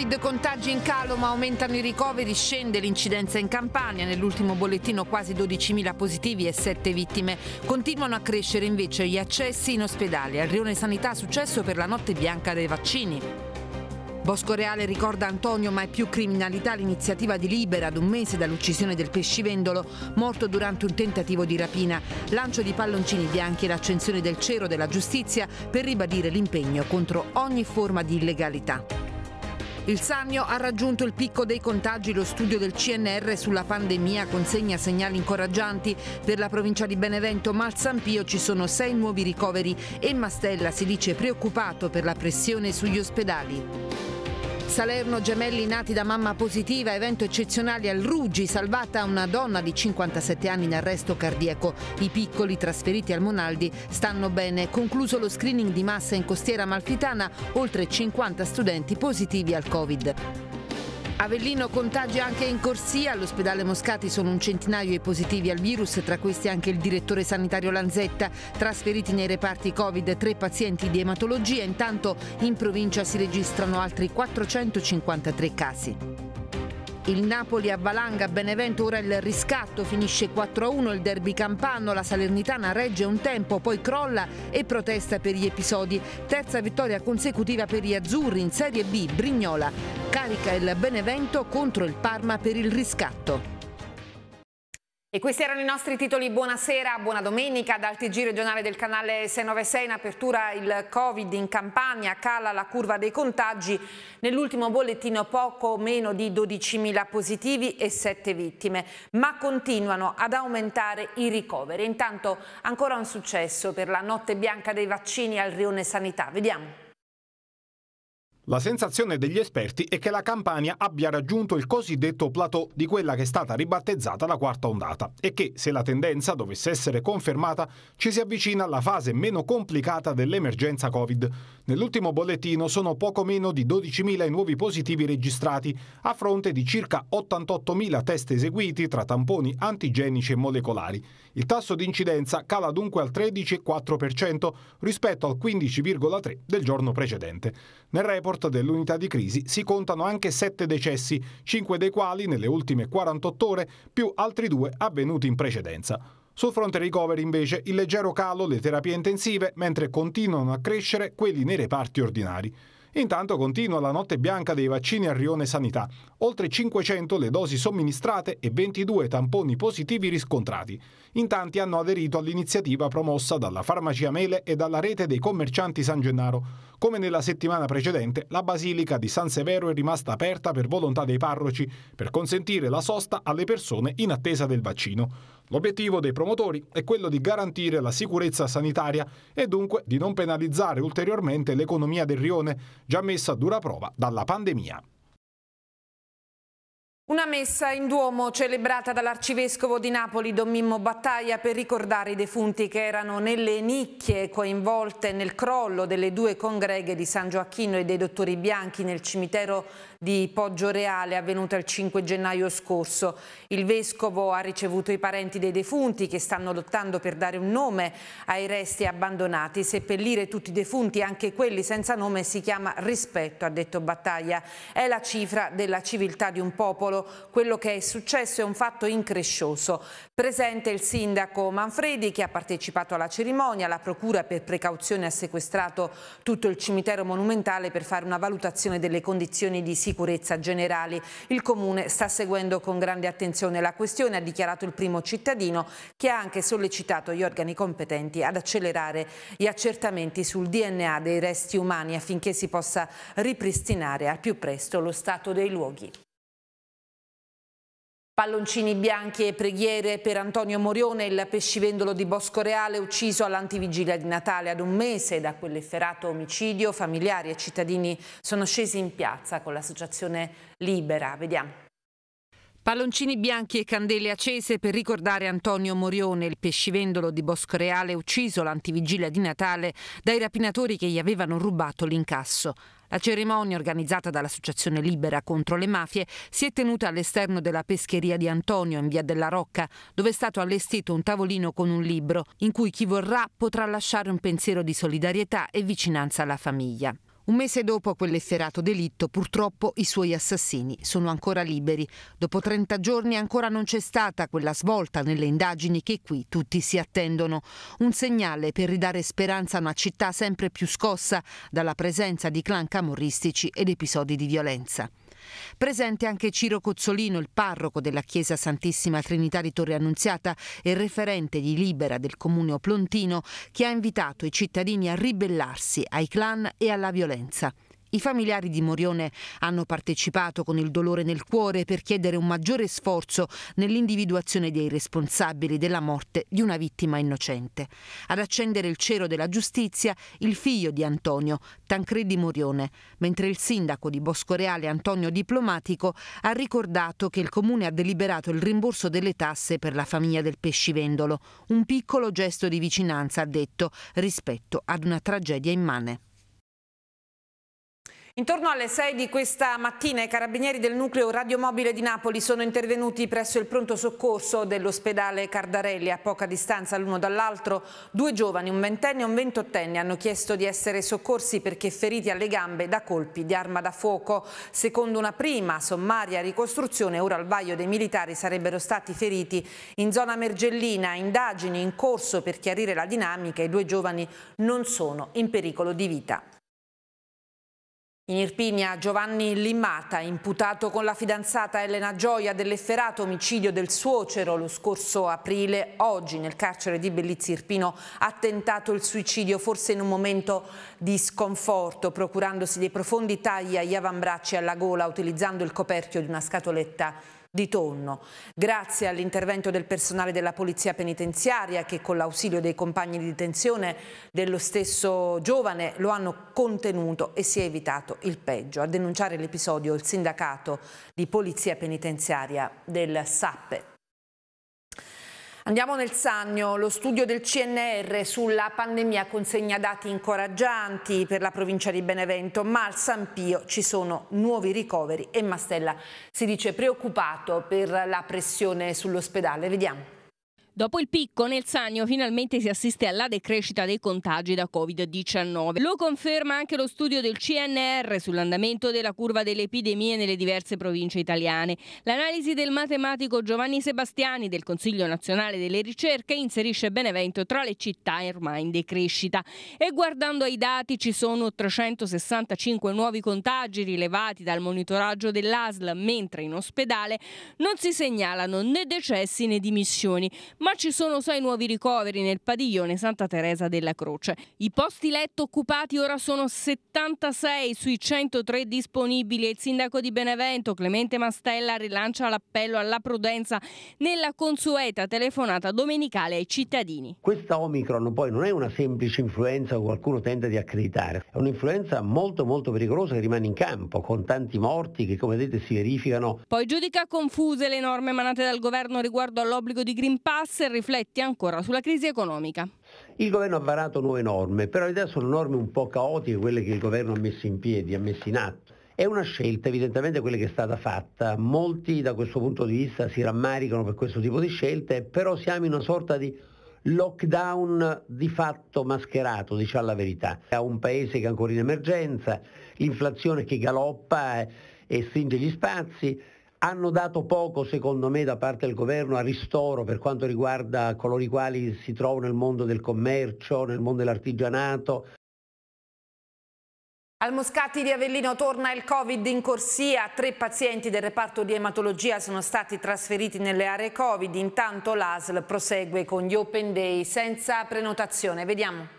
Covid, contagi in calo ma aumentano i ricoveri, scende l'incidenza in Campania, nell'ultimo bollettino quasi 12.000 positivi e 7 vittime. Continuano a crescere invece gli accessi in ospedale, al rione sanità successo per la notte bianca dei vaccini. Bosco Reale ricorda Antonio Mai più criminalità l'iniziativa di Libera ad un mese dall'uccisione del pescivendolo morto durante un tentativo di rapina, lancio di palloncini bianchi e l'accensione del cero della giustizia per ribadire l'impegno contro ogni forma di illegalità. Il Sannio ha raggiunto il picco dei contagi, lo studio del CNR sulla pandemia consegna segnali incoraggianti. Per la provincia di Benevento, al Malsampio ci sono sei nuovi ricoveri e Mastella si dice preoccupato per la pressione sugli ospedali. Salerno, gemelli nati da mamma positiva, evento eccezionale al Ruggi, salvata una donna di 57 anni in arresto cardiaco. I piccoli trasferiti al Monaldi stanno bene. Concluso lo screening di massa in costiera malfitana, oltre 50 studenti positivi al Covid. Avellino contagia anche in corsia, all'ospedale Moscati sono un centinaio i positivi al virus, tra questi anche il direttore sanitario Lanzetta, trasferiti nei reparti Covid tre pazienti di ematologia, intanto in provincia si registrano altri 453 casi. Il Napoli avvalanga Benevento, ora il riscatto, finisce 4-1 il derby campano, la Salernitana regge un tempo, poi crolla e protesta per gli episodi. Terza vittoria consecutiva per gli azzurri in Serie B, Brignola carica il Benevento contro il Parma per il riscatto. E questi erano i nostri titoli. Buonasera, buona domenica. Dal TG regionale del canale 696 in apertura il Covid in Campania cala la curva dei contagi. Nell'ultimo bollettino poco meno di 12.000 positivi e 7 vittime, ma continuano ad aumentare i ricoveri. Intanto ancora un successo per la notte bianca dei vaccini al rione sanità. Vediamo. La sensazione degli esperti è che la Campania abbia raggiunto il cosiddetto plateau di quella che è stata ribattezzata la quarta ondata e che, se la tendenza dovesse essere confermata, ci si avvicina alla fase meno complicata dell'emergenza Covid. Nell'ultimo bollettino sono poco meno di 12.000 i nuovi positivi registrati, a fronte di circa 88.000 test eseguiti tra tamponi antigenici e molecolari. Il tasso di incidenza cala dunque al 13,4% rispetto al 15,3% del giorno precedente. Nel report report dell'unità di crisi si contano anche 7 decessi, 5 dei quali nelle ultime 48 ore, più altri due avvenuti in precedenza. Sul fronte ricoveri invece il leggero calo le terapie intensive, mentre continuano a crescere quelli nei reparti ordinari. Intanto continua la notte bianca dei vaccini a Rione Sanità. Oltre 500 le dosi somministrate e 22 tamponi positivi riscontrati. In tanti hanno aderito all'iniziativa promossa dalla Farmacia Mele e dalla rete dei commercianti San Gennaro. Come nella settimana precedente, la Basilica di San Severo è rimasta aperta per volontà dei parroci per consentire la sosta alle persone in attesa del vaccino. L'obiettivo dei promotori è quello di garantire la sicurezza sanitaria e dunque di non penalizzare ulteriormente l'economia del rione, già messa a dura prova dalla pandemia. Una messa in Duomo celebrata dall'arcivescovo di Napoli Don Mimmo Battaglia per ricordare i defunti che erano nelle nicchie coinvolte nel crollo delle due congreghe di San Gioacchino e dei Dottori Bianchi nel cimitero di Poggio Reale avvenuta il 5 gennaio scorso. Il vescovo ha ricevuto i parenti dei defunti che stanno lottando per dare un nome ai resti abbandonati. Seppellire tutti i defunti, anche quelli senza nome, si chiama rispetto, ha detto Battaglia. È la cifra della civiltà di un popolo Paolo quello che è successo è un fatto increscioso. Presente il sindaco Manfredi che ha partecipato alla cerimonia, la procura per precauzione ha sequestrato tutto il cimitero monumentale per fare una valutazione delle condizioni di sicurezza generali. Il comune sta seguendo con grande attenzione la questione, ha dichiarato il primo cittadino che ha anche sollecitato gli organi competenti ad accelerare gli accertamenti sul DNA dei resti umani affinché si possa ripristinare al più presto lo stato dei luoghi. Palloncini bianchi e preghiere per Antonio Morione, il pescivendolo di Boscoreale ucciso all'antivigilia di Natale. Ad un mese da quell'efferato omicidio, familiari e cittadini sono scesi in piazza con l'associazione Libera. Vediamo. Palloncini bianchi e candele accese per ricordare Antonio Morione, il pescivendolo di Boscoreale ucciso l'antivigilia di Natale dai rapinatori che gli avevano rubato l'incasso. La cerimonia, organizzata dall'Associazione Libera contro le mafie, si è tenuta all'esterno della pescheria di Antonio in via della Rocca, dove è stato allestito un tavolino con un libro, in cui chi vorrà potrà lasciare un pensiero di solidarietà e vicinanza alla famiglia. Un mese dopo quell'efferato delitto, purtroppo i suoi assassini sono ancora liberi. Dopo 30 giorni ancora non c'è stata quella svolta nelle indagini che qui tutti si attendono. Un segnale per ridare speranza a una città sempre più scossa dalla presenza di clan camorristici ed episodi di violenza. Presente anche Ciro Cozzolino, il parroco della Chiesa Santissima Trinità di Torre Annunziata e referente di Libera del comune oplontino, che ha invitato i cittadini a ribellarsi ai clan e alla violenza. I familiari di Morione hanno partecipato con il dolore nel cuore per chiedere un maggiore sforzo nell'individuazione dei responsabili della morte di una vittima innocente. Ad accendere il cero della giustizia il figlio di Antonio, Tancredi Morione, mentre il sindaco di Boscoreale Antonio Diplomatico ha ricordato che il comune ha deliberato il rimborso delle tasse per la famiglia del pescivendolo, un piccolo gesto di vicinanza, ha detto, rispetto ad una tragedia immane. Intorno alle 6 di questa mattina i carabinieri del nucleo radiomobile di Napoli sono intervenuti presso il pronto soccorso dell'ospedale Cardarelli. A poca distanza l'uno dall'altro due giovani, un ventenne e un ventottenne, hanno chiesto di essere soccorsi perché feriti alle gambe da colpi di arma da fuoco. Secondo una prima sommaria ricostruzione, ora al vaio dei militari sarebbero stati feriti in zona Mergellina. Indagini in corso per chiarire la dinamica, i due giovani non sono in pericolo di vita. In Irpinia Giovanni Limmata, imputato con la fidanzata Elena Gioia dell'efferato omicidio del suocero lo scorso aprile, oggi nel carcere di Bellizzi Irpino ha tentato il suicidio forse in un momento di sconforto, procurandosi dei profondi tagli agli avambracci e alla gola utilizzando il coperchio di una scatoletta di Tonno. Grazie all'intervento del personale della Polizia Penitenziaria che con l'ausilio dei compagni di detenzione dello stesso giovane lo hanno contenuto e si è evitato il peggio. A denunciare l'episodio il sindacato di Polizia Penitenziaria del Sappe Andiamo nel Sannio, lo studio del CNR sulla pandemia consegna dati incoraggianti per la provincia di Benevento, ma al San Pio ci sono nuovi ricoveri e Mastella si dice preoccupato per la pressione sull'ospedale. Vediamo. Dopo il picco nel Sannio finalmente si assiste alla decrescita dei contagi da Covid-19. Lo conferma anche lo studio del CNR sull'andamento della curva delle epidemie nelle diverse province italiane. L'analisi del matematico Giovanni Sebastiani del Consiglio Nazionale delle Ricerche inserisce Benevento tra le città ormai in decrescita. E guardando ai dati ci sono 365 nuovi contagi rilevati dal monitoraggio dell'ASL, mentre in ospedale non si segnalano né decessi né dimissioni, ma ma ci sono sei nuovi ricoveri nel padiglione Santa Teresa della Croce. I posti letto occupati ora sono 76 sui 103 disponibili il sindaco di Benevento Clemente Mastella rilancia l'appello alla prudenza nella consueta telefonata domenicale ai cittadini. Questa Omicron poi non è una semplice influenza o qualcuno tenta di accreditare, è un'influenza molto molto pericolosa che rimane in campo con tanti morti che come vedete si verificano. Poi giudica confuse le norme emanate dal governo riguardo all'obbligo di Green Pass Bruxelles riflette ancora sulla crisi economica. Il governo ha varato nuove norme, però in realtà sono norme un po' caotiche quelle che il governo ha messo in piedi, ha messo in atto. È una scelta evidentemente quella che è stata fatta, molti da questo punto di vista si rammaricano per questo tipo di scelte, però siamo in una sorta di lockdown di fatto mascherato, diciamo la verità. Ha un paese che è ancora in emergenza, l'inflazione che galoppa eh, e stringe gli spazi, hanno dato poco, secondo me, da parte del governo a ristoro per quanto riguarda coloro i quali si trovano nel mondo del commercio, nel mondo dell'artigianato. Al Moscati di Avellino torna il Covid in corsia, tre pazienti del reparto di ematologia sono stati trasferiti nelle aree Covid, intanto l'ASL prosegue con gli open day senza prenotazione. Vediamo.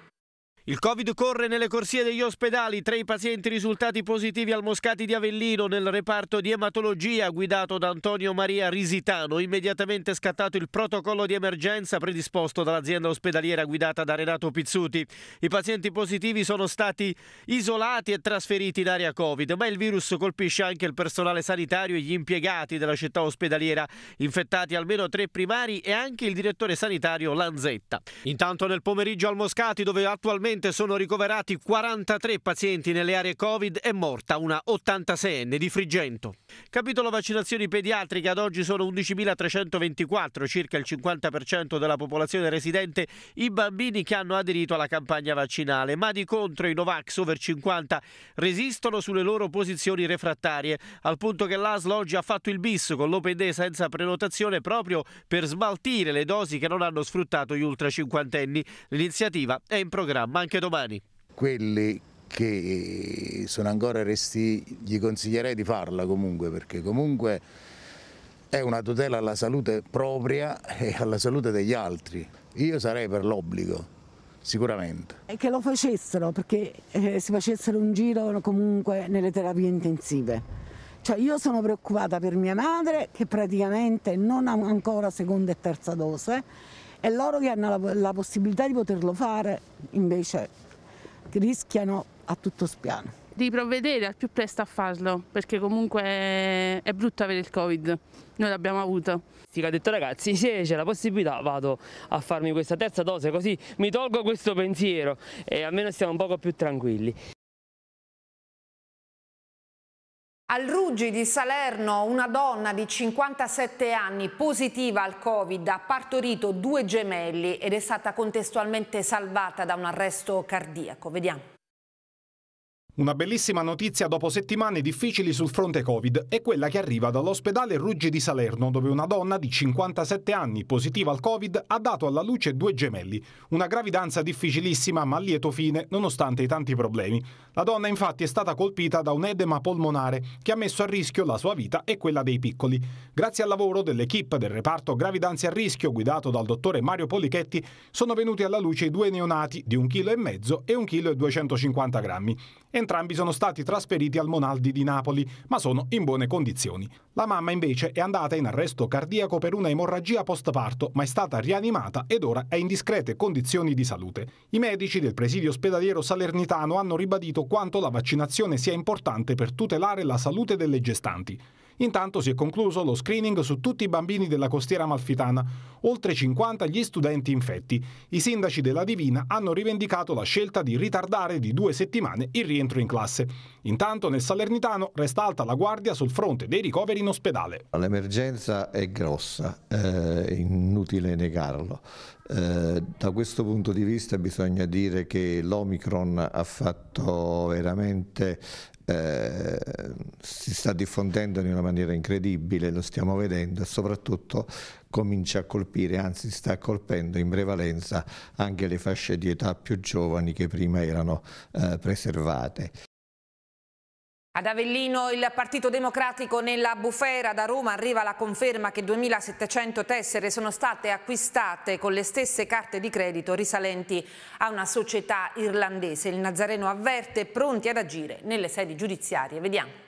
Il Covid corre nelle corsie degli ospedali, tre i pazienti risultati positivi al Moscati di Avellino nel reparto di ematologia guidato da Antonio Maria Risitano, immediatamente scattato il protocollo di emergenza predisposto dall'azienda ospedaliera guidata da Renato Pizzuti. I pazienti positivi sono stati isolati e trasferiti in area Covid, ma il virus colpisce anche il personale sanitario e gli impiegati della città ospedaliera, infettati almeno tre primari e anche il direttore sanitario Lanzetta. Intanto nel pomeriggio al Moscati dove attualmente Attualmente sono ricoverati 43 pazienti nelle aree Covid e morta una 86enne di Frigento. Capitolo vaccinazioni pediatriche ad oggi sono 11.324, circa il 50% della popolazione residente, i bambini che hanno aderito alla campagna vaccinale, ma di contro i Novax over 50 resistono sulle loro posizioni refrattarie, al punto che l'ASL oggi ha fatto il bis con l'Open Day senza prenotazione proprio per smaltire le dosi che non hanno sfruttato gli ultra cinquantenni. L'iniziativa è in programma anche anche domani. Quelli che sono ancora resti, gli consiglierei di farla comunque, perché comunque è una tutela alla salute propria e alla salute degli altri. Io sarei per l'obbligo, sicuramente. E che lo facessero, perché eh, si facessero un giro comunque nelle terapie intensive. Cioè io sono preoccupata per mia madre che praticamente non ha ancora seconda e terza dose e loro che hanno la, la possibilità di poterlo fare invece rischiano a tutto spiano. Di provvedere al più presto a farlo, perché comunque è brutto avere il Covid, noi l'abbiamo avuto. Sì, ha detto ragazzi, se c'è la possibilità vado a farmi questa terza dose, così mi tolgo questo pensiero e almeno stiamo un poco più tranquilli. Al Ruggi di Salerno una donna di 57 anni positiva al Covid ha partorito due gemelli ed è stata contestualmente salvata da un arresto cardiaco. Vediamo. Una bellissima notizia dopo settimane difficili sul fronte Covid è quella che arriva dall'ospedale Ruggi di Salerno, dove una donna di 57 anni positiva al Covid ha dato alla luce due gemelli. Una gravidanza difficilissima ma a lieto fine nonostante i tanti problemi. La donna infatti è stata colpita da un edema polmonare che ha messo a rischio la sua vita e quella dei piccoli. Grazie al lavoro dell'equipe del reparto gravidanze a rischio guidato dal dottore Mario Polichetti sono venuti alla luce i due neonati di 1,5 kg e 1,250 kg. Entrambi sono stati trasferiti al Monaldi di Napoli, ma sono in buone condizioni. La mamma invece è andata in arresto cardiaco per una emorragia postparto, ma è stata rianimata ed ora è in discrete condizioni di salute. I medici del presidio ospedaliero salernitano hanno ribadito quanto la vaccinazione sia importante per tutelare la salute delle gestanti. Intanto si è concluso lo screening su tutti i bambini della costiera malfitana, oltre 50 gli studenti infetti. I sindaci della Divina hanno rivendicato la scelta di ritardare di due settimane il rientro in classe. Intanto nel Salernitano resta alta la guardia sul fronte dei ricoveri in ospedale. L'emergenza è grossa, eh, è inutile negarlo. Eh, da questo punto di vista bisogna dire che l'Omicron ha fatto veramente eh, si sta diffondendo in una maniera incredibile, lo stiamo vedendo e soprattutto comincia a colpire, anzi sta colpendo in prevalenza anche le fasce di età più giovani che prima erano eh, preservate. Ad Avellino il Partito Democratico nella bufera da Roma arriva la conferma che 2700 tessere sono state acquistate con le stesse carte di credito risalenti a una società irlandese. Il Nazareno avverte pronti ad agire nelle sedi giudiziarie. Vediamo.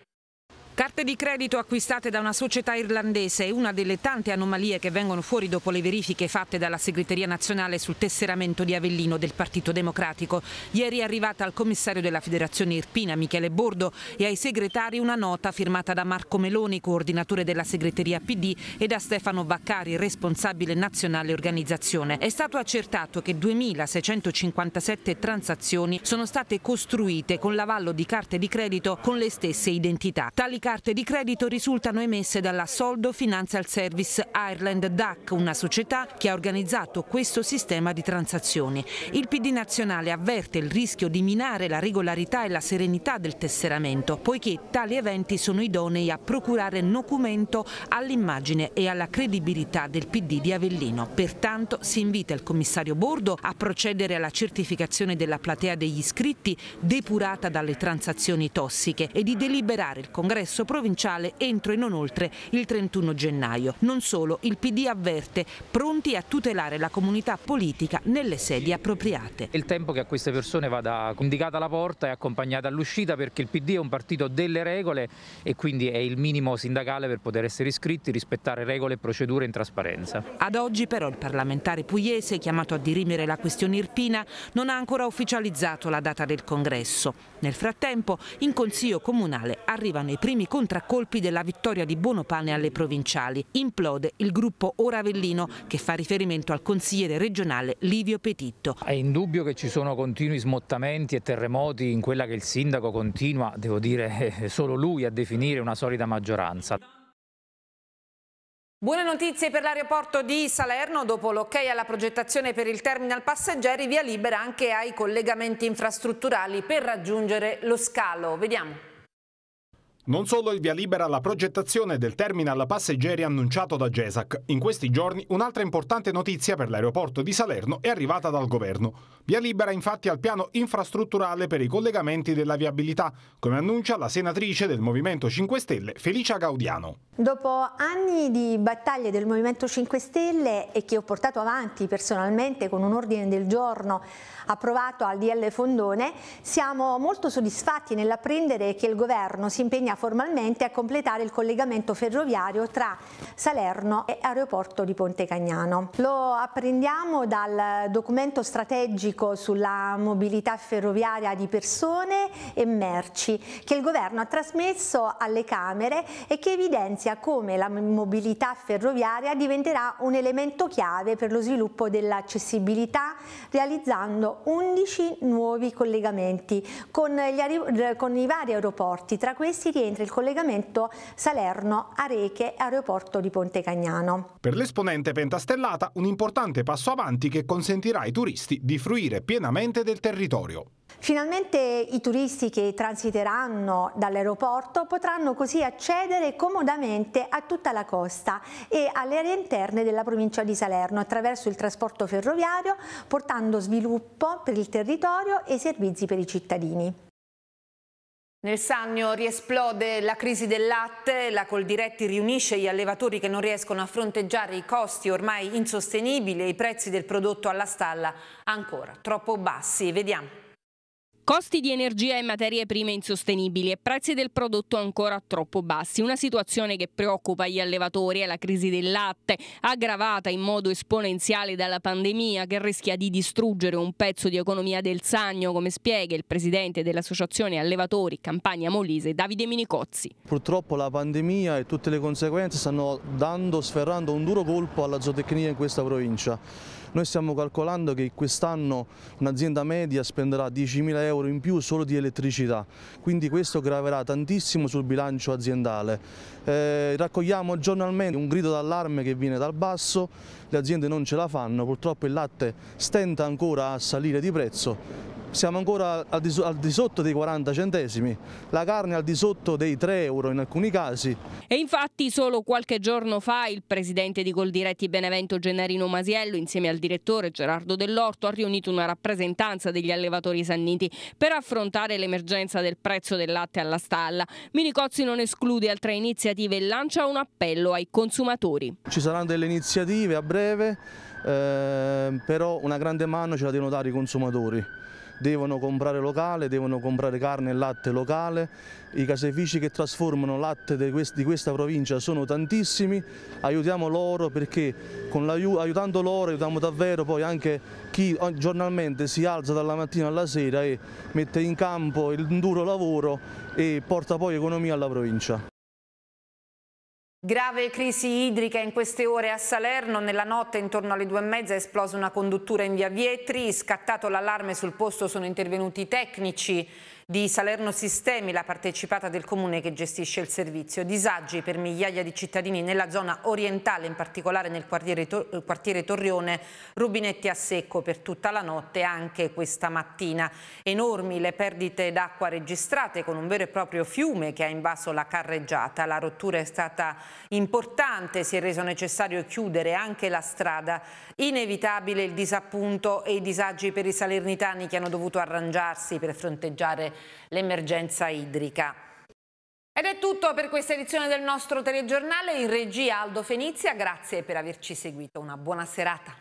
Carte di credito acquistate da una società irlandese è una delle tante anomalie che vengono fuori dopo le verifiche fatte dalla segreteria nazionale sul tesseramento di Avellino del Partito Democratico. Ieri è arrivata al commissario della Federazione Irpina, Michele Bordo, e ai segretari una nota firmata da Marco Meloni, coordinatore della segreteria PD, e da Stefano Vaccari, responsabile nazionale organizzazione. È stato accertato che 2.657 transazioni sono state costruite con l'avallo di carte di credito con le stesse identità. Tali carte di credito risultano emesse dalla Soldo Financial Service Ireland DAC, una società che ha organizzato questo sistema di transazioni. Il PD nazionale avverte il rischio di minare la regolarità e la serenità del tesseramento, poiché tali eventi sono idonei a procurare documento all'immagine e alla credibilità del PD di Avellino. Pertanto si invita il commissario Bordo a procedere alla certificazione della platea degli iscritti depurata dalle transazioni tossiche e di deliberare il congresso congresso provinciale entro e non oltre il 31 gennaio. Non solo, il PD avverte, pronti a tutelare la comunità politica nelle sedi appropriate. È Il tempo che a queste persone vada indicata la porta e accompagnata all'uscita perché il PD è un partito delle regole e quindi è il minimo sindacale per poter essere iscritti, rispettare regole e procedure in trasparenza. Ad oggi però il parlamentare pugliese, chiamato a dirimere la questione irpina, non ha ancora ufficializzato la data del congresso. Nel frattempo in Consiglio Comunale arrivano i primi primi contraccolpi della vittoria di Buonopane alle provinciali. Implode il gruppo Oravellino che fa riferimento al consigliere regionale Livio Petitto. È indubbio che ci sono continui smottamenti e terremoti in quella che il sindaco continua, devo dire eh, solo lui, a definire una solida maggioranza. Buone notizie per l'aeroporto di Salerno, dopo l'ok ok alla progettazione per il terminal passeggeri, via libera anche ai collegamenti infrastrutturali per raggiungere lo scalo. Vediamo. Non solo il via libera alla progettazione del terminal passeggeri annunciato da GESAC. In questi giorni un'altra importante notizia per l'aeroporto di Salerno è arrivata dal governo. Via libera infatti al piano infrastrutturale per i collegamenti della viabilità, come annuncia la senatrice del Movimento 5 Stelle Felicia Gaudiano. Dopo anni di battaglie del Movimento 5 Stelle e che ho portato avanti personalmente con un ordine del giorno approvato al DL Fondone, siamo molto soddisfatti nell'apprendere che il governo si impegna a formalmente a completare il collegamento ferroviario tra Salerno e aeroporto di Ponte Cagnano. Lo apprendiamo dal documento strategico sulla mobilità ferroviaria di persone e merci che il governo ha trasmesso alle Camere e che evidenzia come la mobilità ferroviaria diventerà un elemento chiave per lo sviluppo dell'accessibilità realizzando 11 nuovi collegamenti con, gli, con i vari aeroporti, tra questi di rientra il collegamento Salerno-Areche-Aeroporto di Ponte Cagnano. Per l'esponente pentastellata un importante passo avanti che consentirà ai turisti di fruire pienamente del territorio. Finalmente i turisti che transiteranno dall'aeroporto potranno così accedere comodamente a tutta la costa e alle aree interne della provincia di Salerno attraverso il trasporto ferroviario portando sviluppo per il territorio e servizi per i cittadini. Nel Sannio riesplode la crisi del latte, la Coldiretti riunisce gli allevatori che non riescono a fronteggiare i costi ormai insostenibili e i prezzi del prodotto alla stalla ancora troppo bassi. Vediamo. Costi di energia e materie prime insostenibili e prezzi del prodotto ancora troppo bassi, una situazione che preoccupa gli allevatori e la crisi del latte, aggravata in modo esponenziale dalla pandemia che rischia di distruggere un pezzo di economia del sagno, come spiega il presidente dell'Associazione Allevatori Campania Molise, Davide Minicozzi. Purtroppo la pandemia e tutte le conseguenze stanno dando, sferrando un duro colpo alla zootecnia in questa provincia noi stiamo calcolando che quest'anno un'azienda media spenderà 10.000 euro in più solo di elettricità, quindi questo graverà tantissimo sul bilancio aziendale. Eh, raccogliamo giornalmente un grido d'allarme che viene dal basso, le aziende non ce la fanno, purtroppo il latte stenta ancora a salire di prezzo, siamo ancora al di, al di, sotto dei 40 centesimi, la carne al di sotto dei 3 euro in alcuni casi. E infatti solo qualche giorno fa il presidente di Coldiretti Benevento Gennarino Masiello insieme al direttore Gerardo Dell'Orto ha riunito una rappresentanza degli allevatori sanniti per affrontare l'emergenza del prezzo del latte alla stalla. Minicozzi non esclude altre iniziative e lancia un appello ai consumatori. Ci saranno delle iniziative a breve, eh, però una grande mano ce la devono dare i consumatori devono comprare locale, devono comprare carne e latte locale, i caseifici che trasformano latte di questa provincia sono tantissimi, aiutiamo loro perché aiutando loro aiutiamo davvero poi anche chi giornalmente si alza dalla mattina alla sera e mette in campo il duro lavoro e porta poi economia alla provincia. Grave crisi idrica in queste ore a Salerno. Nella notte intorno alle due e mezza è esplosa una conduttura in via Vietri. Scattato l'allarme sul posto sono intervenuti i tecnici di Salerno Sistemi, la partecipata del comune che gestisce il servizio. Disagi per migliaia di cittadini nella zona orientale, in particolare nel quartiere, Tor eh, quartiere Torrione, rubinetti a secco per tutta la notte e anche questa mattina. Enormi le perdite d'acqua registrate con un vero e proprio fiume che ha invaso la carreggiata. La rottura è stata importante, si è reso necessario chiudere anche la strada. Inevitabile il disappunto e i disagi per i salernitani che hanno dovuto arrangiarsi per fronteggiare l'emergenza idrica. Ed è tutto per questa edizione del nostro telegiornale. In regia Aldo Fenizia, grazie per averci seguito. Una buona serata.